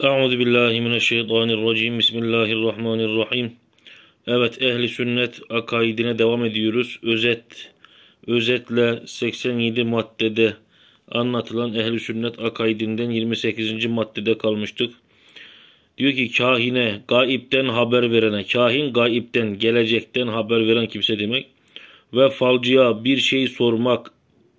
Euzu billahi mineşşeytanirracim. Bismillahirrahmanirrahim. Evet ehli sünnet akaidine devam ediyoruz. Özet özetle 87 maddede anlatılan ehli sünnet akaidinden 28. maddede kalmıştık. Diyor ki kahine, gaipten haber verene, kahin gaipten, gelecekten haber veren kimse demek. Ve falcıya bir şey sormak,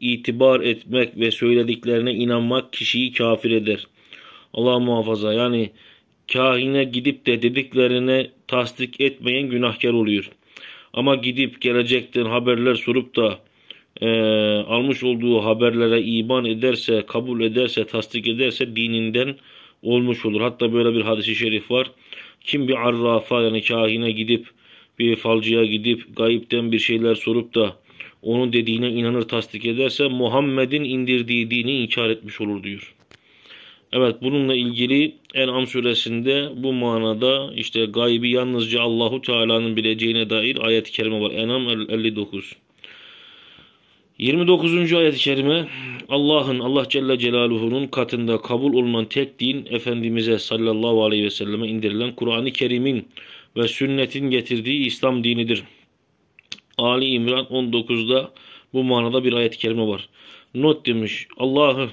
itibar etmek ve söylediklerine inanmak kişiyi kafir eder. Allah muhafaza yani kahine gidip de dediklerine tasdik etmeyen günahkar oluyor. Ama gidip gelecekten haberler sorup da e, almış olduğu haberlere iman ederse, kabul ederse, tasdik ederse dininden olmuş olur. Hatta böyle bir hadisi şerif var. Kim bir arrafa yani kahine gidip bir falcıya gidip gayipten bir şeyler sorup da onun dediğine inanır tasdik ederse Muhammed'in indirdiği dini inkar etmiş olur diyor. Evet bununla ilgili En'am suresinde bu manada işte gaybi yalnızca Allahu Teala'nın bileceğine dair ayet-i kerime var. En'am 59. 29. ayet-i kerime Allah'ın Allah Celle Celaluhu'nun katında kabul olunan tek din Efendimiz'e sallallahu aleyhi ve selleme indirilen Kur'an-ı Kerim'in ve sünnetin getirdiği İslam dinidir. Ali İmran 19'da bu manada bir ayet-i kerime var. Not demiş Allah'ı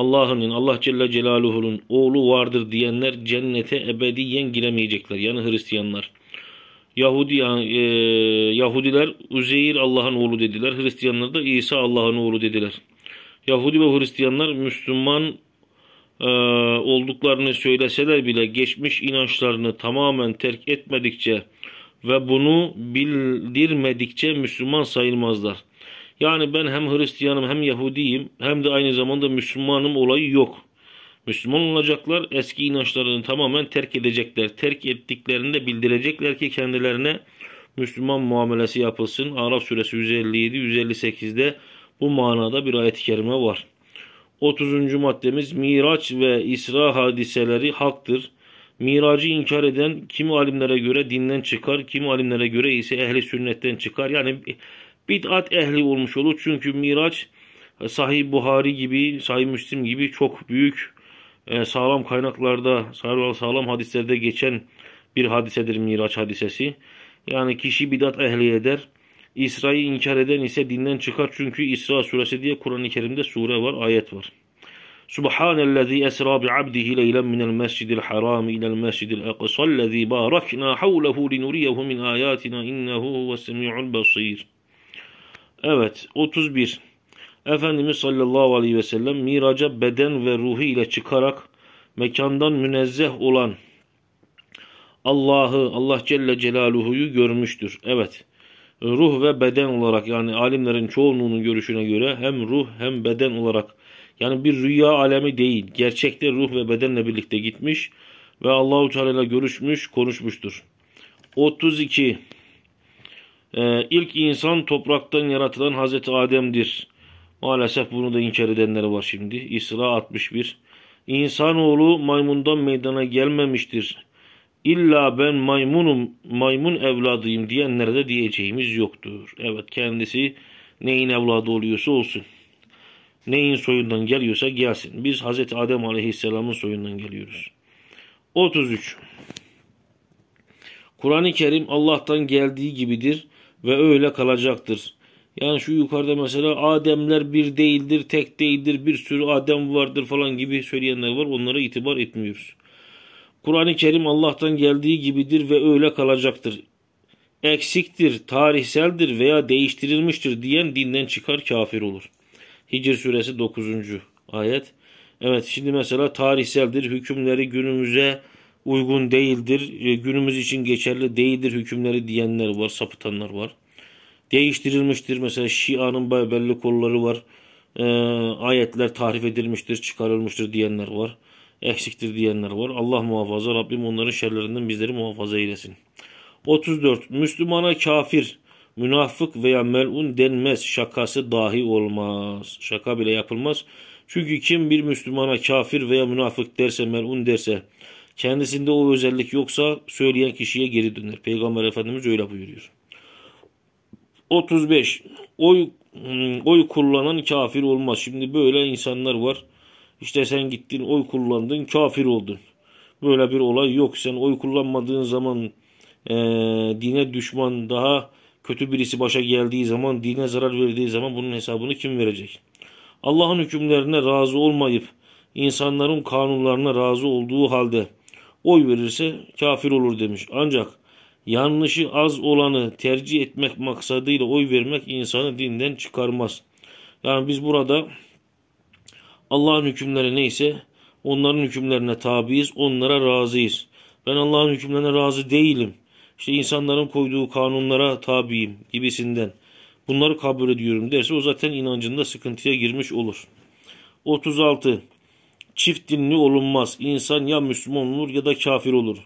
Allah'ın Allah Celle Celaluhu'nun oğlu vardır diyenler cennete ebediyen giremeyecekler. Yani Hristiyanlar. Yahudi e, Yahudiler Üzeyir Allah'ın oğlu dediler. Hristiyanlar da İsa Allah'ın oğlu dediler. Yahudi ve Hristiyanlar Müslüman e, olduklarını söyleseler bile geçmiş inançlarını tamamen terk etmedikçe ve bunu bildirmedikçe Müslüman sayılmazlar. Yani ben hem Hristiyanım hem Yahudiyim hem de aynı zamanda Müslümanım olayı yok. Müslüman olacaklar eski inançlarını tamamen terk edecekler. Terk ettiklerinde bildirecekler ki kendilerine Müslüman muamelesi yapılsın. Araf suresi 157-158'de bu manada bir ayet-i kerime var. 30. maddemiz Miraç ve İsra hadiseleri haktır. Miracı inkar eden kimi alimlere göre dinden çıkar, kimi alimlere göre ise ehli sünnetten çıkar. Yani bid'at ehli olmuş olur. Çünkü Miraç e, Sahih Buhari gibi, Sahih Müslim gibi çok büyük e, sağlam kaynaklarda, sağlam hadislerde geçen bir hadisedir Miraç hadisesi. Yani kişi bidat ehli eder. İsra'yı inkar eden ise dinden çıkar. Çünkü İsra suresi diye Kur'an-ı Kerim'de sure var, ayet var. Subhanellezî esra bi'abdihi leylen minel mescidil haram ilel mescidil aqsallezî barakna havlehu linuriyehu min ayatina innehu huves semi'ul basîr. Evet 31. Efendimiz sallallahu aleyhi ve sellem miraca beden ve ruhu ile çıkarak mekandan münezzeh olan Allah'ı Allah Celle Celaluhu'yu görmüştür. Evet ruh ve beden olarak yani alimlerin çoğunluğunun görüşüne göre hem ruh hem beden olarak yani bir rüya alemi değil. Gerçekte ruh ve bedenle birlikte gitmiş ve Allahu Teala ile görüşmüş, konuşmuştur. 32 ee, ilk insan topraktan yaratılan Hazreti Adem'dir. Maalesef bunu da inkar edenler var şimdi. İsra 61. İnsanoğlu maymundan meydana gelmemiştir. İlla ben maymunum, maymun evladıyım diyenlere de diyeceğimiz yoktur. Evet kendisi neyin evladı oluyorsa olsun. Neyin soyundan geliyorsa gelsin. Biz Hazreti Adem Aleyhisselam'ın soyundan geliyoruz. 33. Kur'an-ı Kerim Allah'tan geldiği gibidir ve öyle kalacaktır. Yani şu yukarıda mesela Ademler bir değildir, tek değildir, bir sürü Adem vardır falan gibi söyleyenler var. Onlara itibar etmiyoruz. Kur'an-ı Kerim Allah'tan geldiği gibidir ve öyle kalacaktır. Eksiktir, tarihseldir veya değiştirilmiştir diyen dinden çıkar kafir olur. Hicr suresi 9. ayet. Evet şimdi mesela tarihseldir, hükümleri günümüze uygun değildir, e, günümüz için geçerli değildir hükümleri diyenler var, sapıtanlar var. Değiştirilmiştir. Mesela Şia'nın belli kolları var. E, ayetler tahrif edilmiştir, çıkarılmıştır diyenler var. Eksiktir diyenler var. Allah muhafaza Rabbim onların şerlerinden bizleri muhafaza eylesin. 34. Müslümana kafir, münafık veya melun denmez. Şakası dahi olmaz. Şaka bile yapılmaz. Çünkü kim bir Müslümana kafir veya münafık derse, melun derse Kendisinde o özellik yoksa söyleyen kişiye geri döner. Peygamber Efendimiz öyle buyuruyor. 35. Oy hmm, oy kullanan kafir olmaz. Şimdi böyle insanlar var. İşte sen gittin oy kullandın kafir oldun. Böyle bir olay yok. Sen oy kullanmadığın zaman e, dine düşman daha kötü birisi başa geldiği zaman dine zarar verdiği zaman bunun hesabını kim verecek? Allah'ın hükümlerine razı olmayıp insanların kanunlarına razı olduğu halde oy verirse kafir olur demiş. Ancak yanlışı az olanı tercih etmek maksadıyla oy vermek insanı dinden çıkarmaz. Yani biz burada Allah'ın hükümleri neyse onların hükümlerine tabiiz, onlara razıyız. Ben Allah'ın hükümlerine razı değilim. İşte insanların koyduğu kanunlara tabiyim gibisinden. Bunları kabul ediyorum derse o zaten inancında sıkıntıya girmiş olur. 36. Çift dinli olunmaz. İnsan ya Müslüman olur ya da kafir olur.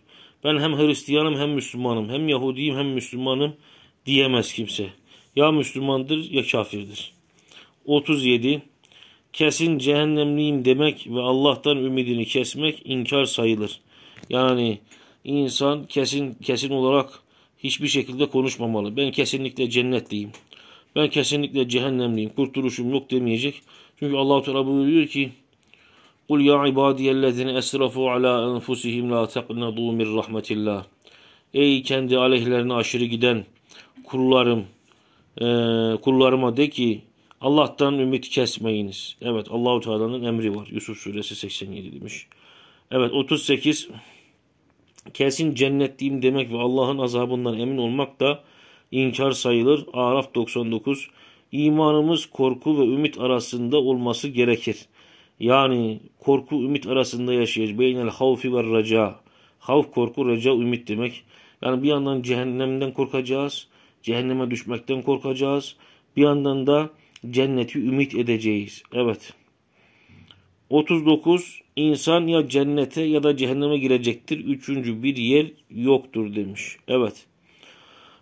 Ben hem Hristiyanım hem Müslümanım. Hem Yahudiyim hem Müslümanım diyemez kimse. Ya Müslümandır ya kafirdir. 37. Kesin cehennemliyim demek ve Allah'tan ümidini kesmek inkar sayılır. Yani insan kesin kesin olarak hiçbir şekilde konuşmamalı. Ben kesinlikle cennetliyim. Ben kesinlikle cehennemliyim. Kurtuluşum yok demeyecek. Çünkü Allah Teala buyuruyor ki قل يا عبادي الذين esrafu ala أنفسهم la تقنطوا من رحمة Ey kendi aleyhlerine aşırı giden kullarım, e, kullarıma de ki Allah'tan ümit kesmeyiniz. Evet Allahu Teala'nın emri var. Yusuf suresi 87 demiş. Evet 38 kesin cennetliyim demek ve Allah'ın azabından emin olmak da inkar sayılır. Araf 99 İmanımız korku ve ümit arasında olması gerekir. Yani korku ümit arasında yaşayacak. Beynel havfi ve raca. Havf korku, raca ümit demek. Yani bir yandan cehennemden korkacağız. Cehenneme düşmekten korkacağız. Bir yandan da cenneti ümit edeceğiz. Evet. 39. İnsan ya cennete ya da cehenneme girecektir. Üçüncü bir yer yoktur demiş. Evet.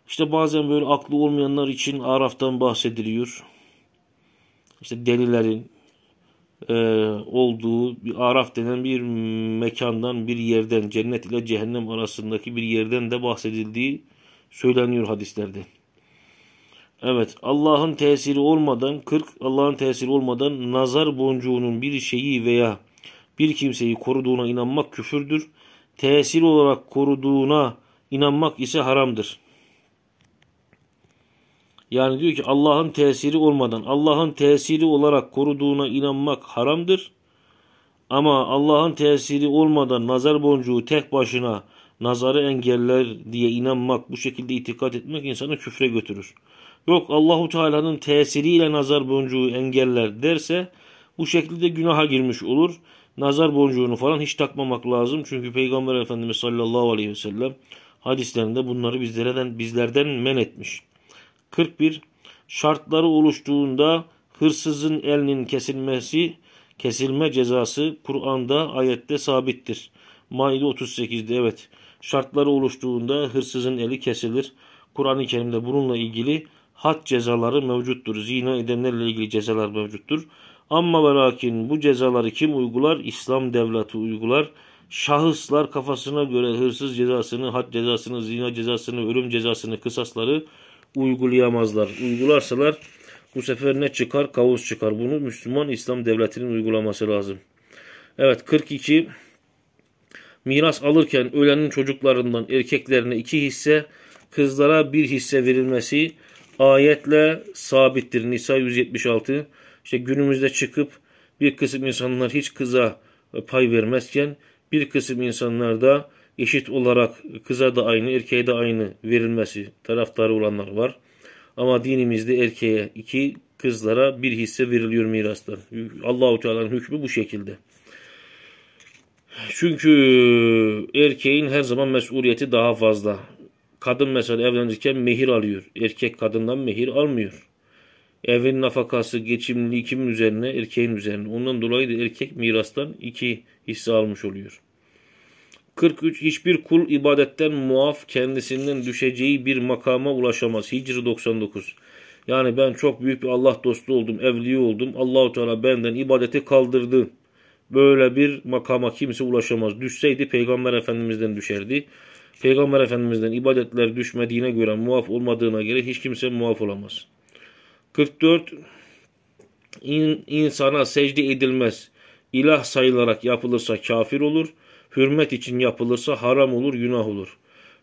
İşte bazen böyle aklı olmayanlar için Araf'tan bahsediliyor. İşte delilerin, e, olduğu bir Araf denen bir mekandan bir yerden cennet ile cehennem arasındaki bir yerden de bahsedildiği söyleniyor hadislerde. Evet Allah'ın tesiri olmadan 40 Allah'ın tesiri olmadan nazar boncuğunun bir şeyi veya bir kimseyi koruduğuna inanmak küfürdür. Tesir olarak koruduğuna inanmak ise haramdır. Yani diyor ki Allah'ın tesiri olmadan Allah'ın tesiri olarak koruduğuna inanmak haramdır. Ama Allah'ın tesiri olmadan nazar boncuğu tek başına nazarı engeller diye inanmak, bu şekilde itikat etmek insanı küfre götürür. Yok Allahu Teala'nın tesiriyle nazar boncuğu engeller derse bu şekilde günaha girmiş olur. Nazar boncuğunu falan hiç takmamak lazım. Çünkü Peygamber Efendimiz sallallahu aleyhi ve sellem hadislerinde bunları bizlerden bizlerden men etmiş. 41 şartları oluştuğunda hırsızın elinin kesilmesi kesilme cezası Kur'an'da ayette sabittir. Maide 38'de evet şartları oluştuğunda hırsızın eli kesilir. Kur'an-ı Kerim'de bununla ilgili had cezaları mevcuttur. Zina edenlerle ilgili cezalar mevcuttur. Amma ve lakin bu cezaları kim uygular? İslam devleti uygular. Şahıslar kafasına göre hırsız cezasını, had cezasını, zina cezasını, ölüm cezasını, kısasları uygulayamazlar. Uygularsalar bu sefer ne çıkar? Kavuz çıkar. Bunu Müslüman İslam devletinin uygulaması lazım. Evet 42 miras alırken ölenin çocuklarından erkeklerine iki hisse, kızlara bir hisse verilmesi ayetle sabittir. Nisa 176 işte günümüzde çıkıp bir kısım insanlar hiç kıza pay vermezken bir kısım insanlar da eşit olarak kıza da aynı, erkeğe de aynı verilmesi taraftarı olanlar var. Ama dinimizde erkeğe iki, kızlara bir hisse veriliyor mirastan. Allahu Teala'nın hükmü bu şekilde. Çünkü erkeğin her zaman mesuliyeti daha fazla. Kadın mesela evlenirken mehir alıyor. Erkek kadından mehir almıyor. Evin nafakası, geçimli kimin üzerine? Erkeğin üzerine. Ondan dolayı da erkek mirastan iki hisse almış oluyor. 43 hiçbir kul ibadetten muaf kendisinden düşeceği bir makama ulaşamaz. hicri 99. Yani ben çok büyük bir Allah dostu oldum, evliya oldum. Allahu Teala benden ibadeti kaldırdı. Böyle bir makama kimse ulaşamaz. Düşseydi Peygamber Efendimiz'den düşerdi. Peygamber Efendimiz'den ibadetler düşmediğine göre muaf olmadığına göre hiç kimse muaf olamaz. 44 İn, insana secde edilmez. İlah sayılarak yapılırsa kafir olur hürmet için yapılırsa haram olur, günah olur.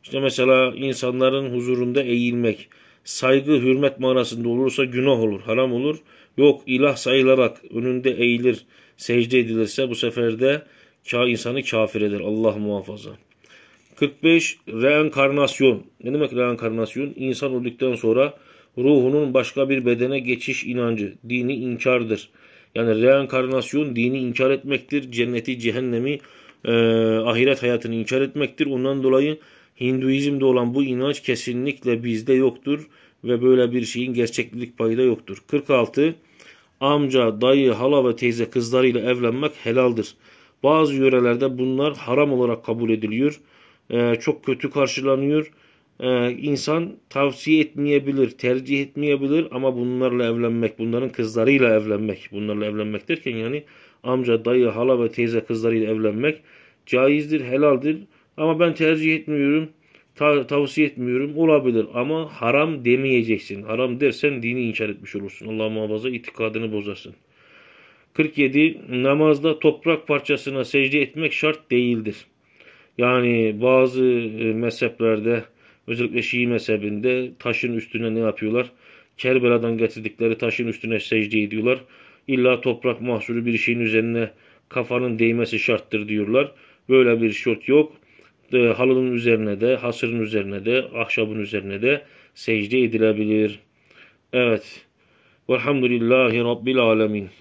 İşte mesela insanların huzurunda eğilmek, saygı, hürmet manasında olursa günah olur, haram olur. Yok ilah sayılarak önünde eğilir, secde edilirse bu sefer de insanı kafir eder. Allah muhafaza. 45. Reenkarnasyon. Ne demek reenkarnasyon? İnsan öldükten sonra ruhunun başka bir bedene geçiş inancı, dini inkardır. Yani reenkarnasyon dini inkar etmektir. Cenneti, cehennemi e, ahiret hayatını inkar etmektir. Ondan dolayı Hinduizm'de olan bu inanç kesinlikle bizde yoktur ve böyle bir şeyin gerçeklik payı da yoktur. 46. Amca, dayı, hala ve teyze kızlarıyla evlenmek helaldir. Bazı yörelerde bunlar haram olarak kabul ediliyor. Ee, çok kötü karşılanıyor e, insan tavsiye etmeyebilir, tercih etmeyebilir ama bunlarla evlenmek, bunların kızlarıyla evlenmek, bunlarla evlenmek derken yani amca, dayı, hala ve teyze kızlarıyla evlenmek caizdir, helaldir ama ben tercih etmiyorum, tavsiye etmiyorum olabilir ama haram demeyeceksin. Haram dersen dini inkar etmiş olursun. Allah muhafaza itikadını bozarsın. 47. Namazda toprak parçasına secde etmek şart değildir. Yani bazı e, mezheplerde Özellikle Şii mezhebinde taşın üstüne ne yapıyorlar? Kerbela'dan getirdikleri taşın üstüne secde ediyorlar. İlla toprak mahsulü bir şeyin üzerine kafanın değmesi şarttır diyorlar. Böyle bir şart yok. E, halının üzerine de, hasırın üzerine de, ahşabın üzerine de secde edilebilir. Evet. Velhamdülillahi Rabbil Alemin.